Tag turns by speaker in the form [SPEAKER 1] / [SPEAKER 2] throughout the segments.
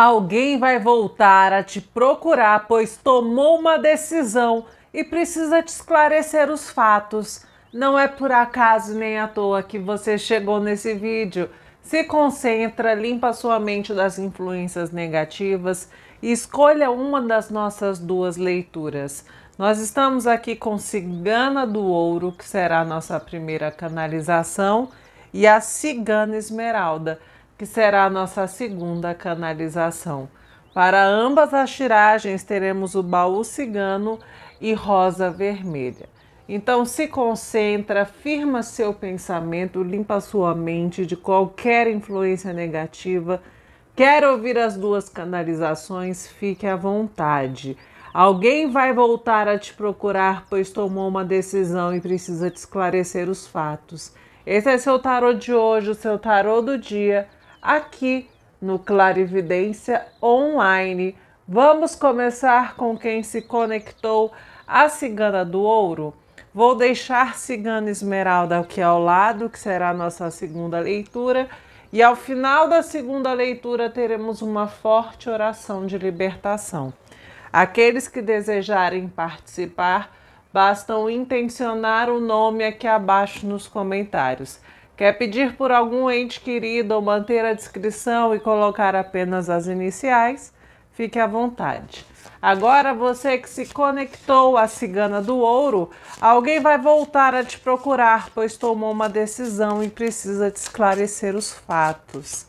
[SPEAKER 1] Alguém vai voltar a te procurar, pois tomou uma decisão e precisa te esclarecer os fatos. Não é por acaso nem à toa que você chegou nesse vídeo. Se concentra, limpa sua mente das influências negativas e escolha uma das nossas duas leituras. Nós estamos aqui com Cigana do Ouro, que será a nossa primeira canalização, e a Cigana Esmeralda que será a nossa segunda canalização. Para ambas as tiragens, teremos o baú cigano e rosa vermelha. Então se concentra, firma seu pensamento, limpa sua mente de qualquer influência negativa. Quer ouvir as duas canalizações? Fique à vontade. Alguém vai voltar a te procurar, pois tomou uma decisão e precisa te esclarecer os fatos. Esse é seu tarô de hoje, o seu tarô do dia aqui no Clarividência Online. Vamos começar com quem se conectou a Cigana do Ouro. Vou deixar Cigana Esmeralda aqui ao lado, que será a nossa segunda leitura. E ao final da segunda leitura teremos uma forte oração de libertação. Aqueles que desejarem participar, bastam intencionar o nome aqui abaixo nos comentários. Quer pedir por algum ente querido ou manter a descrição e colocar apenas as iniciais? Fique à vontade. Agora você que se conectou à Cigana do Ouro, alguém vai voltar a te procurar, pois tomou uma decisão e precisa te esclarecer os fatos.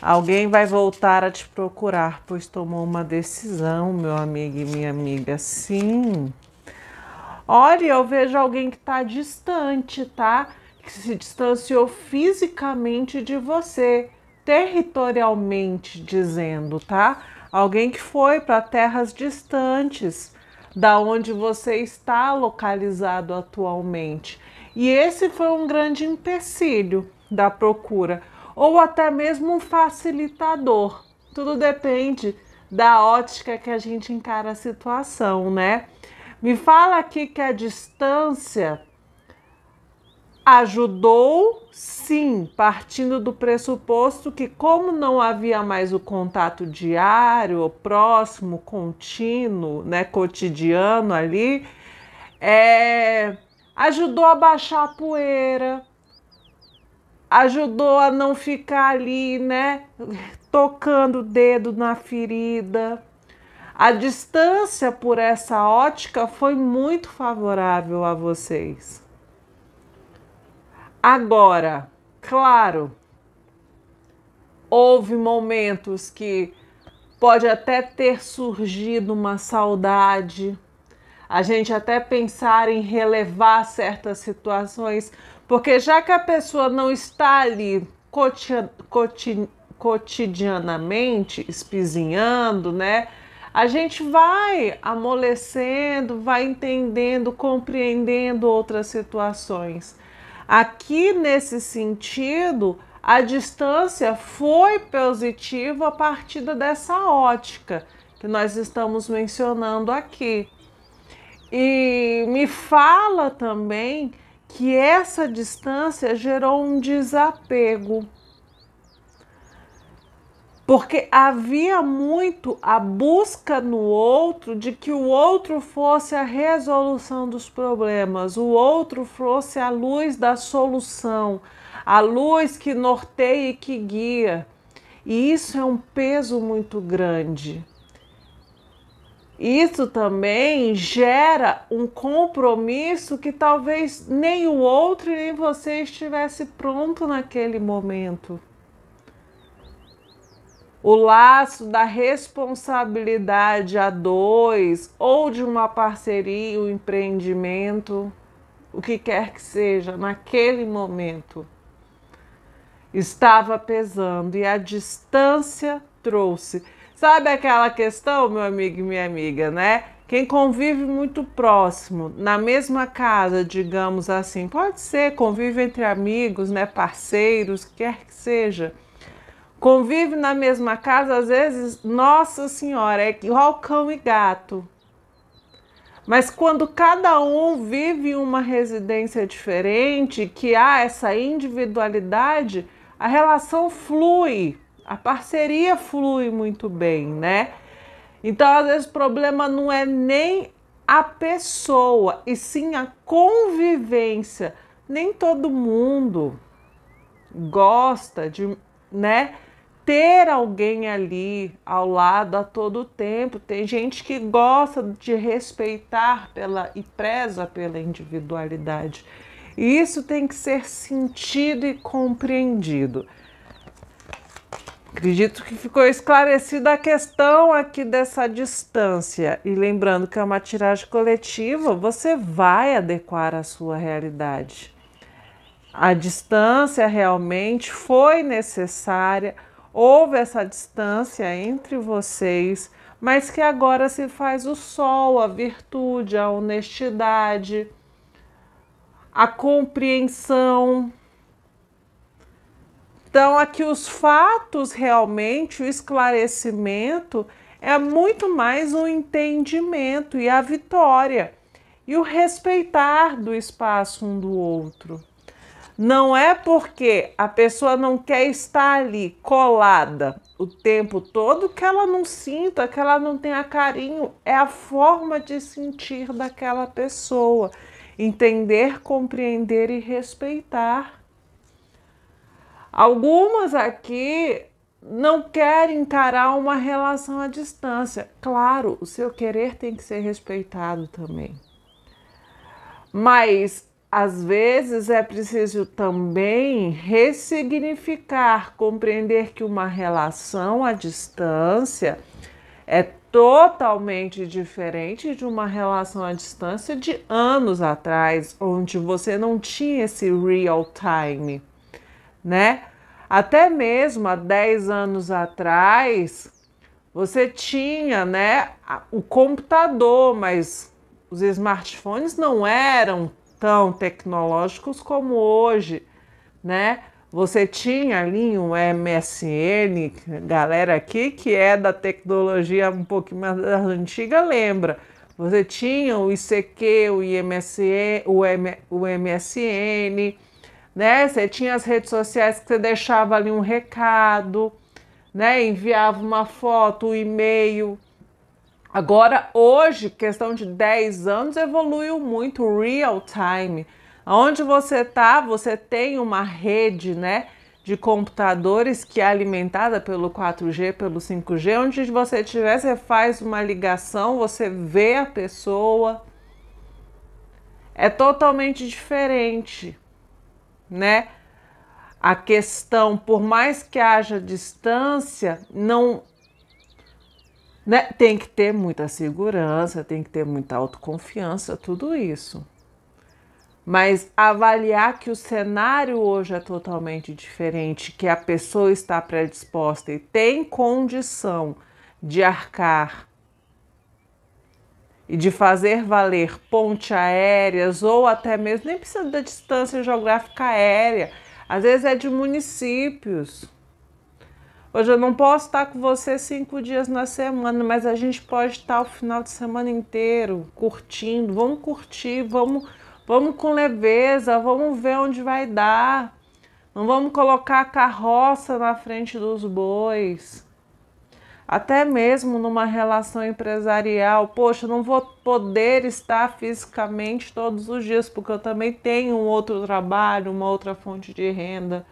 [SPEAKER 1] Alguém vai voltar a te procurar, pois tomou uma decisão, meu amigo e minha amiga. Sim. Olha, eu vejo alguém que está distante, tá? Que se distanciou fisicamente de você, territorialmente dizendo, tá? Alguém que foi para terras distantes da onde você está localizado atualmente. E esse foi um grande empecilho da procura ou até mesmo um facilitador. Tudo depende da ótica que a gente encara a situação, né? Me fala aqui que a distância ajudou, sim, partindo do pressuposto que, como não havia mais o contato diário, próximo, contínuo, né, cotidiano ali, é, ajudou a baixar a poeira, ajudou a não ficar ali, né, tocando o dedo na ferida. A distância por essa ótica foi muito favorável a vocês. Agora, claro, houve momentos que pode até ter surgido uma saudade, a gente até pensar em relevar certas situações, porque já que a pessoa não está ali coti, cotidianamente espizinhando, né? A gente vai amolecendo, vai entendendo, compreendendo outras situações. Aqui nesse sentido, a distância foi positiva a partir dessa ótica que nós estamos mencionando aqui. E me fala também que essa distância gerou um desapego. Porque havia muito a busca no outro de que o outro fosse a resolução dos problemas, o outro fosse a luz da solução, a luz que norteia e que guia. E isso é um peso muito grande. Isso também gera um compromisso que talvez nem o outro nem você estivesse pronto naquele momento. O laço da responsabilidade a dois ou de uma parceria, um empreendimento, o que quer que seja, naquele momento estava pesando e a distância trouxe Sabe aquela questão, meu amigo e minha amiga, né? Quem convive muito próximo, na mesma casa, digamos assim, pode ser convive entre amigos, né, parceiros, quer que seja. Convive na mesma casa, às vezes, nossa senhora, é igual cão e gato. Mas quando cada um vive uma residência diferente, que há essa individualidade, a relação flui. A parceria flui muito bem, né? Então, às vezes, o problema não é nem a pessoa, e sim a convivência. Nem todo mundo gosta de, né, ter alguém ali ao lado a todo tempo. Tem gente que gosta de respeitar pela e preza pela individualidade. E isso tem que ser sentido e compreendido. Acredito que ficou esclarecida a questão aqui dessa distância. E lembrando que é uma tiragem coletiva, você vai adequar a sua realidade. A distância realmente foi necessária, houve essa distância entre vocês, mas que agora se faz o sol, a virtude, a honestidade, a compreensão. Então, aqui é os fatos realmente, o esclarecimento é muito mais o um entendimento e a vitória e o respeitar do espaço um do outro. Não é porque a pessoa não quer estar ali colada o tempo todo que ela não sinta, que ela não tenha carinho. É a forma de sentir daquela pessoa. Entender, compreender e respeitar. Algumas aqui não querem encarar uma relação à distância. Claro, o seu querer tem que ser respeitado também. Mas às vezes é preciso também ressignificar, compreender que uma relação à distância é totalmente diferente de uma relação à distância de anos atrás, onde você não tinha esse real time né? Até mesmo há 10 anos atrás, você tinha, né, o computador, mas os smartphones não eram tão tecnológicos como hoje, né? Você tinha ali um MSN, galera aqui que é da tecnologia um pouquinho mais antiga, lembra? Você tinha o ICQ, o, IMSN, o, M, o MSN, né? Você tinha as redes sociais que você deixava ali um recado, né? Enviava uma foto, um e-mail. Agora, hoje, questão de 10 anos, evoluiu muito real time. Onde você está, você tem uma rede, né? de computadores que é alimentada pelo 4G, pelo 5G, onde você estiver, você faz uma ligação, você vê a pessoa. É totalmente diferente né? A questão, por mais que haja distância, não né? Tem que ter muita segurança, tem que ter muita autoconfiança, tudo isso. Mas avaliar que o cenário hoje é totalmente diferente, que a pessoa está predisposta e tem condição de arcar e de fazer valer ponte aéreas ou até mesmo, nem precisa da distância geográfica aérea, às vezes é de municípios. Hoje eu não posso estar com você cinco dias na semana, mas a gente pode estar o final de semana inteiro curtindo. Vamos curtir, vamos, vamos com leveza, vamos ver onde vai dar. Não vamos colocar a carroça na frente dos bois até mesmo numa relação empresarial. Poxa, não vou poder estar fisicamente todos os dias, porque eu também tenho um outro trabalho, uma outra fonte de renda.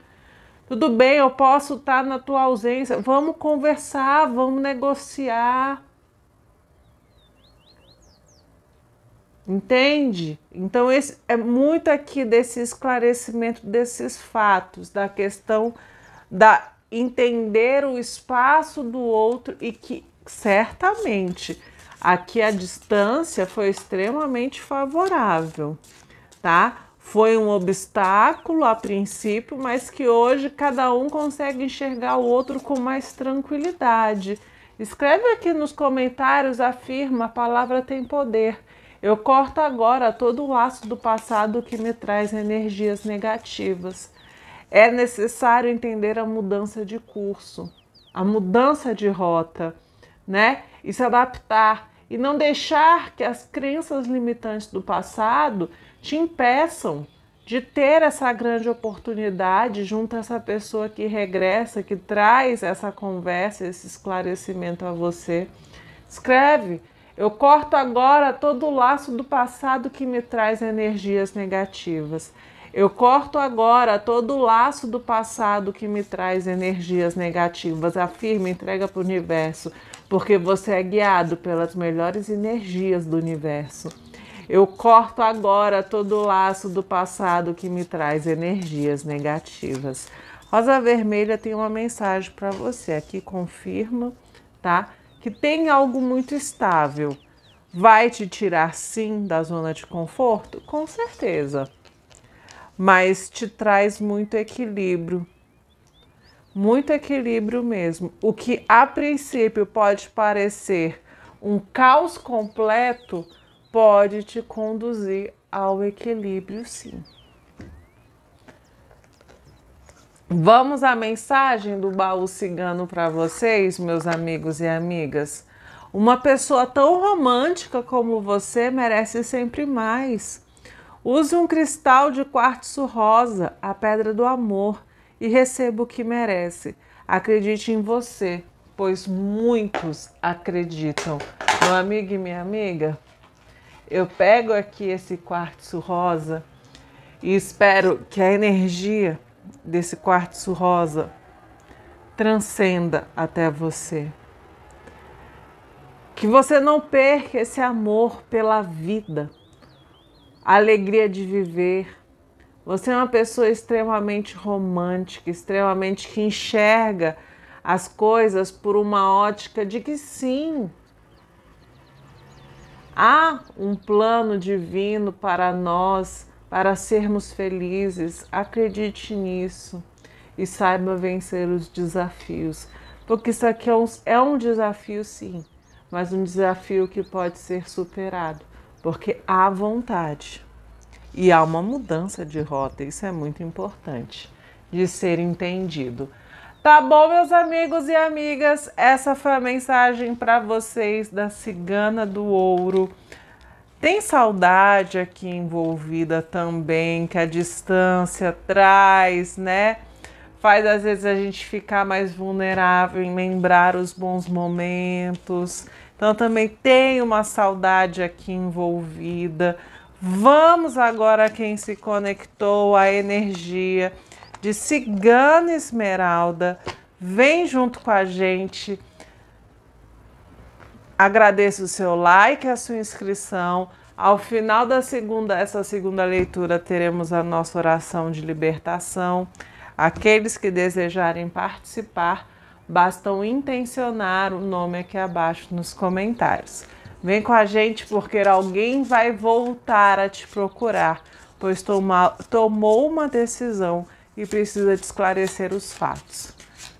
[SPEAKER 1] Tudo bem, eu posso estar na tua ausência. Vamos conversar, vamos negociar. Entende? Então, esse, é muito aqui desse esclarecimento desses fatos, da questão da entender o espaço do outro e que certamente aqui a distância foi extremamente favorável, tá? Foi um obstáculo a princípio, mas que hoje cada um consegue enxergar o outro com mais tranquilidade. Escreve aqui nos comentários, afirma, a palavra tem poder. Eu corto agora todo o laço do passado que me traz energias negativas é necessário entender a mudança de curso, a mudança de rota, né? E se adaptar e não deixar que as crenças limitantes do passado te impeçam de ter essa grande oportunidade junto a essa pessoa que regressa, que traz essa conversa, esse esclarecimento a você. Escreve, eu corto agora todo o laço do passado que me traz energias negativas. Eu corto agora todo o laço do passado que me traz energias negativas. Afirma, entrega para o universo, porque você é guiado pelas melhores energias do universo. Eu corto agora todo o laço do passado que me traz energias negativas. Rosa Vermelha tem uma mensagem para você aqui, confirma, tá? Que tem algo muito estável. Vai te tirar sim da zona de conforto? Com certeza mas te traz muito equilíbrio. Muito equilíbrio mesmo. O que a princípio pode parecer um caos completo pode te conduzir ao equilíbrio, sim. Vamos à mensagem do baú cigano para vocês, meus amigos e amigas. Uma pessoa tão romântica como você merece sempre mais. Use um cristal de quartzo rosa, a pedra do amor, e receba o que merece. Acredite em você, pois muitos acreditam. Meu amigo e minha amiga, eu pego aqui esse quartzo rosa e espero que a energia desse quartzo rosa transcenda até você. Que você não perca esse amor pela vida, alegria de viver. Você é uma pessoa extremamente romântica, extremamente que enxerga as coisas por uma ótica de que sim, há um plano divino para nós, para sermos felizes. Acredite nisso e saiba vencer os desafios, porque isso aqui é um, é um desafio, sim, mas um desafio que pode ser superado porque há vontade. E há uma mudança de rota, isso é muito importante de ser entendido. Tá bom, meus amigos e amigas? Essa foi a mensagem para vocês da Cigana do Ouro. Tem saudade aqui envolvida também, que a distância traz, né? Faz às vezes a gente ficar mais vulnerável em lembrar os bons momentos, então também tem uma saudade aqui envolvida. Vamos agora quem se conectou à energia de Cigana Esmeralda. Vem junto com a gente. Agradeço o seu like, a sua inscrição. Ao final da segunda, essa segunda leitura, teremos a nossa oração de libertação. Aqueles que desejarem participar, bastam intencionar o nome aqui abaixo nos comentários. Vem com a gente porque alguém vai voltar a te procurar, pois toma, tomou uma decisão e precisa de esclarecer os fatos.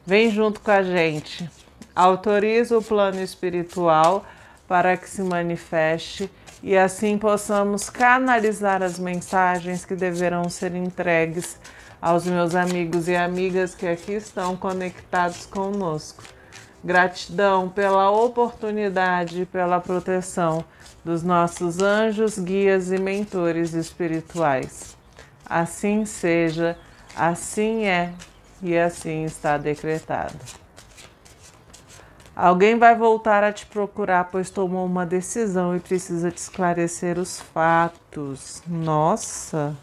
[SPEAKER 1] Vem junto com a gente. Autoriza o plano espiritual para que se manifeste e assim possamos canalizar as mensagens que deverão ser entregues aos meus amigos e amigas que aqui estão conectados conosco. Gratidão pela oportunidade e pela proteção dos nossos anjos, guias e mentores espirituais. Assim seja, assim é e assim está decretado. Alguém vai voltar a te procurar, pois tomou uma decisão e precisa te esclarecer os fatos. Nossa!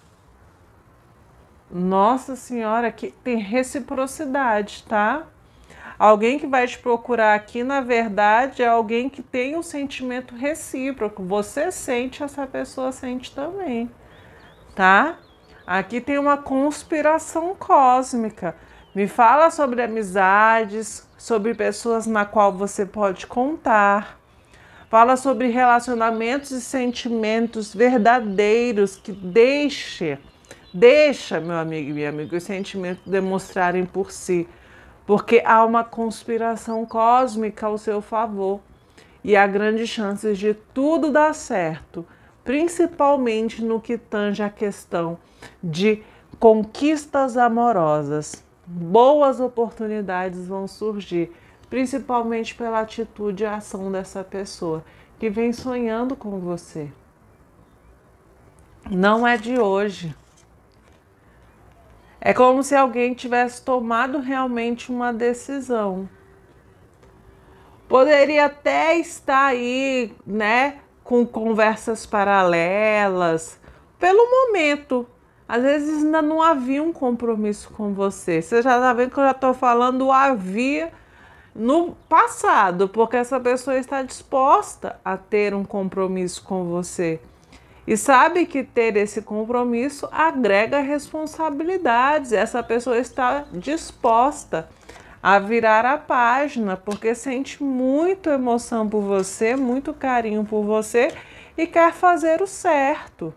[SPEAKER 1] Nossa Senhora, que tem reciprocidade, tá? Alguém que vai te procurar aqui, na verdade, é alguém que tem um sentimento recíproco. Você sente, essa pessoa sente também, tá? Aqui tem uma conspiração cósmica. Me fala sobre amizades, sobre pessoas na qual você pode contar. Fala sobre relacionamentos e sentimentos verdadeiros que deixe Deixa, meu amigo e minha amiga, os sentimentos demonstrarem por si, porque há uma conspiração cósmica ao seu favor e há grandes chances de tudo dar certo, principalmente no que tange à questão de conquistas amorosas. Boas oportunidades vão surgir, principalmente pela atitude e ação dessa pessoa que vem sonhando com você. Não é de hoje. É como se alguém tivesse tomado realmente uma decisão. Poderia até estar aí, né, com conversas paralelas, pelo momento. Às vezes ainda não havia um compromisso com você. Você já tá vendo que eu já estou falando havia no passado, porque essa pessoa está disposta a ter um compromisso com você. E sabe que ter esse compromisso agrega responsabilidades. Essa pessoa está disposta a virar a página, porque sente muita emoção por você, muito carinho por você e quer fazer o certo.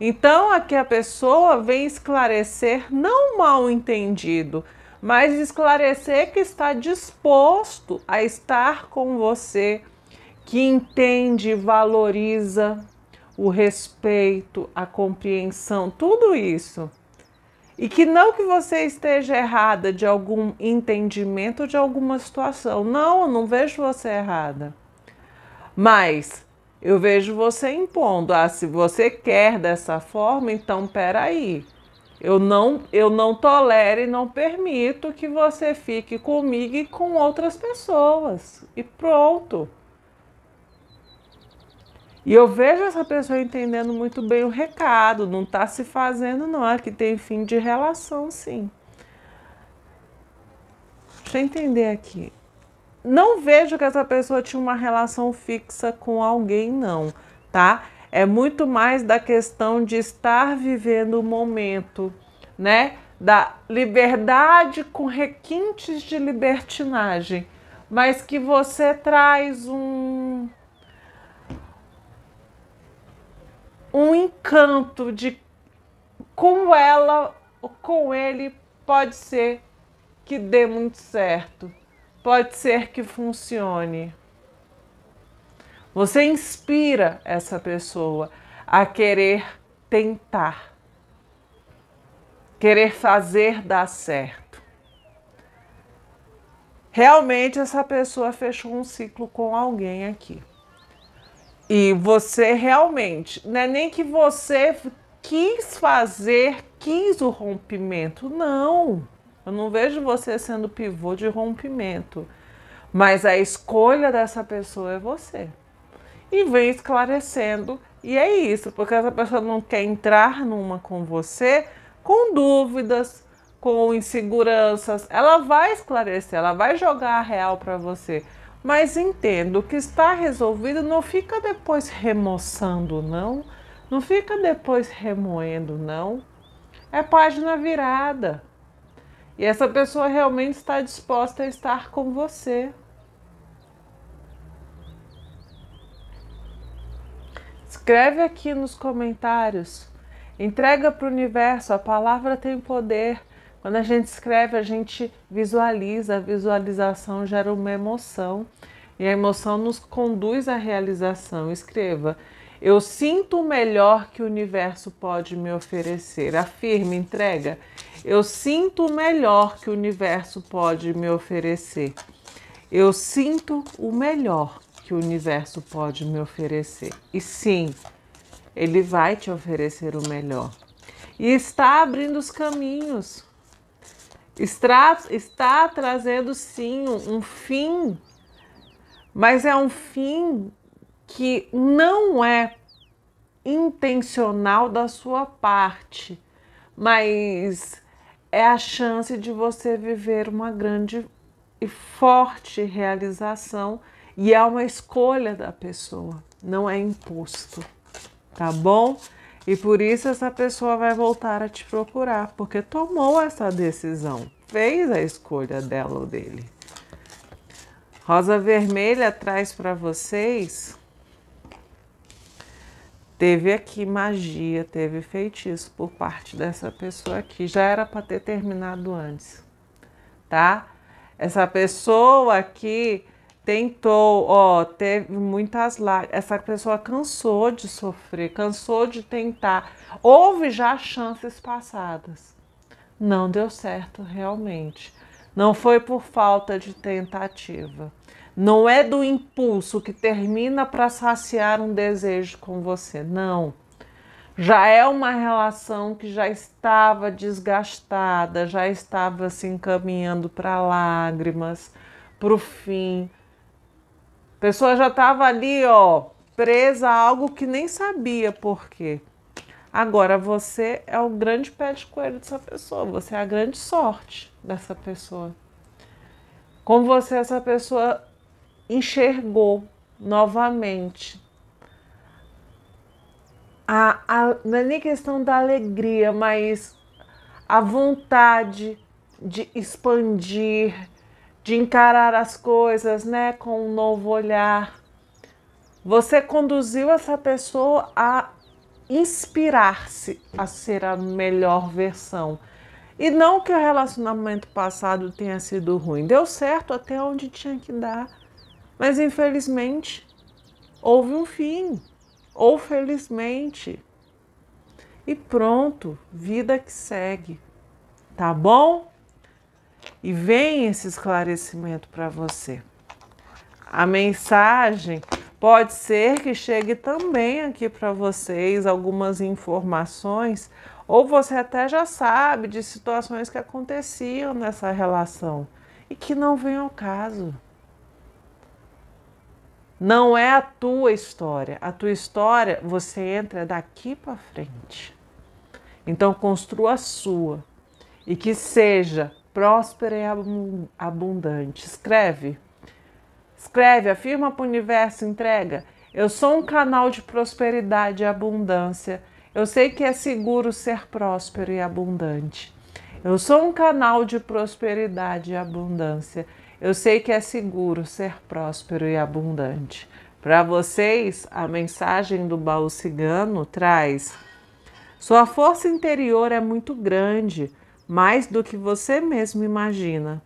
[SPEAKER 1] Então, aqui a pessoa vem esclarecer não mal entendido, mas esclarecer que está disposto a estar com você, que entende, valoriza, o respeito, a compreensão, tudo isso. E que não que você esteja errada de algum entendimento de alguma situação. Não, eu não vejo você errada. Mas eu vejo você impondo, ah, se você quer dessa forma, então peraí. Eu não, eu não tolero e não permito que você fique comigo e com outras pessoas. E pronto. E eu vejo essa pessoa entendendo muito bem o recado, não está se fazendo, não. É que tem fim de relação, sim. Deixa eu entender aqui. Não vejo que essa pessoa tinha uma relação fixa com alguém, não, tá? É muito mais da questão de estar vivendo o momento, né? Da liberdade com requintes de libertinagem, mas que você traz um um encanto de como ela ou com ele pode ser que dê muito certo, pode ser que funcione. Você inspira essa pessoa a querer tentar, querer fazer dar certo. Realmente, essa pessoa fechou um ciclo com alguém aqui. E você realmente, não é nem que você quis fazer, quis o rompimento. Não. Eu não vejo você sendo pivô de rompimento. Mas a escolha dessa pessoa é você. E vem esclarecendo. E é isso, porque essa pessoa não quer entrar numa com você com dúvidas, com inseguranças. Ela vai esclarecer, ela vai jogar a real para você. Mas entendo, o que está resolvido não fica depois remoçando, não. Não fica depois remoendo, não. É página virada. E essa pessoa realmente está disposta a estar com você. Escreve aqui nos comentários. Entrega para o universo, a palavra tem poder. Quando a gente escreve, a gente visualiza, a visualização gera uma emoção e a emoção nos conduz à realização. Escreva. Eu sinto o melhor que o universo pode me oferecer. Afirma, entrega. Eu sinto o melhor que o universo pode me oferecer. Eu sinto o melhor que o universo pode me oferecer. E sim, ele vai te oferecer o melhor. E está abrindo os caminhos. Está, está trazendo sim um fim, mas é um fim que não é intencional da sua parte, mas é a chance de você viver uma grande e forte realização e é uma escolha da pessoa, não é imposto, tá bom? E por isso essa pessoa vai voltar a te procurar, porque tomou essa decisão, fez a escolha dela ou dele. Rosa Vermelha traz para vocês. Teve aqui magia, teve feitiço por parte dessa pessoa aqui. Já era para ter terminado antes, tá? Essa pessoa aqui tentou, ó, teve muitas lágrimas. Essa pessoa cansou de sofrer, cansou de tentar. Houve já chances passadas. Não deu certo realmente. Não foi por falta de tentativa. Não é do impulso que termina para saciar um desejo com você. Não. Já é uma relação que já estava desgastada, já estava se assim, encaminhando para lágrimas, para o fim, a pessoa já estava ali, ó, presa a algo que nem sabia por quê. Agora você é o grande pé de coelho dessa pessoa, você é a grande sorte dessa pessoa. Com você, essa pessoa enxergou novamente. A, a, não é nem questão da alegria, mas a vontade de expandir, de encarar as coisas, né, com um novo olhar. Você conduziu essa pessoa a inspirar-se a ser a melhor versão. E não que o relacionamento passado tenha sido ruim, deu certo até onde tinha que dar, mas infelizmente houve um fim, ou felizmente. E pronto, vida que segue. Tá bom? e vem esse esclarecimento para você. A mensagem pode ser que chegue também aqui para vocês algumas informações, ou você até já sabe de situações que aconteciam nessa relação e que não vem ao caso. Não é a tua história. A tua história você entra daqui para frente. Então construa a sua e que seja próspera e abundante. Escreve. Escreve, afirma para o universo, entrega. Eu sou um canal de prosperidade e abundância. Eu sei que é seguro ser próspero e abundante. Eu sou um canal de prosperidade e abundância. Eu sei que é seguro ser próspero e abundante. Para vocês, a mensagem do baú cigano traz: Sua força interior é muito grande mais do que você mesmo imagina.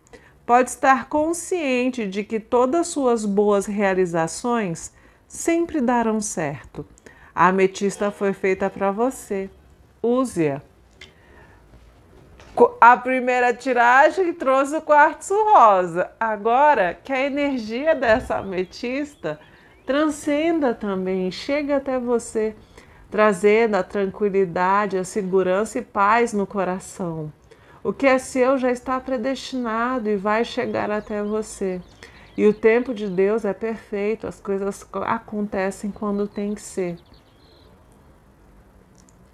[SPEAKER 1] Pode estar consciente de que todas suas boas realizações sempre darão certo. A ametista foi feita para você. Use-a. A primeira tiragem trouxe o quartzo rosa. Agora que a energia dessa ametista transcenda também, chega até você, trazendo a tranquilidade, a segurança e paz no coração. O que é seu já está predestinado e vai chegar até você. E o tempo de Deus é perfeito, as coisas acontecem quando tem que ser.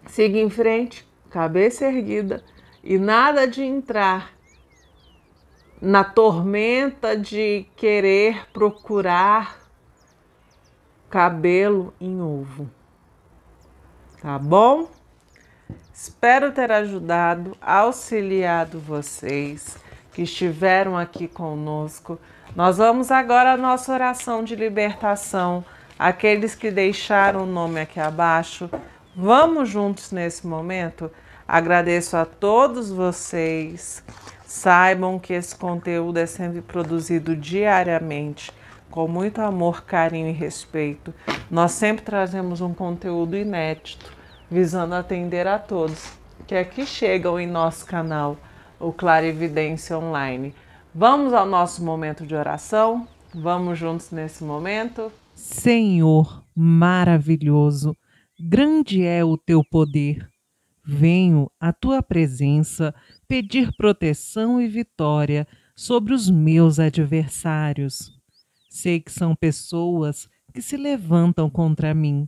[SPEAKER 1] Siga em frente, cabeça erguida, e nada de entrar na tormenta de querer procurar cabelo em ovo. Tá bom? Espero ter ajudado, auxiliado vocês que estiveram aqui conosco. Nós vamos agora à nossa oração de libertação. Aqueles que deixaram o nome aqui abaixo, vamos juntos nesse momento. Agradeço a todos vocês. Saibam que esse conteúdo é sempre produzido diariamente com muito amor, carinho e respeito. Nós sempre trazemos um conteúdo inédito visando atender a todos que aqui é chegam em nosso canal, o Clarividência Online. Vamos ao nosso momento de oração? Vamos juntos nesse momento? Senhor maravilhoso, grande é o teu poder. Venho à tua presença pedir proteção e vitória sobre os meus adversários. Sei que são pessoas que se levantam contra mim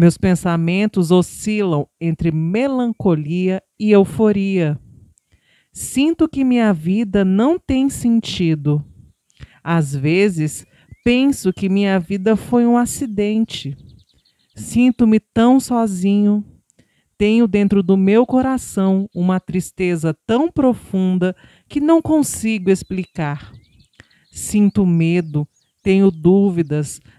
[SPEAKER 1] Meus pensamentos oscilam entre melancolia e euforia. Sinto que minha vida não tem sentido. Às vezes, penso que minha vida foi um acidente. Sinto-me tão sozinho. Tenho dentro do meu coração uma tristeza tão profunda que não consigo explicar. Sinto medo, tenho dúvidas,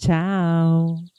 [SPEAKER 1] Tchau!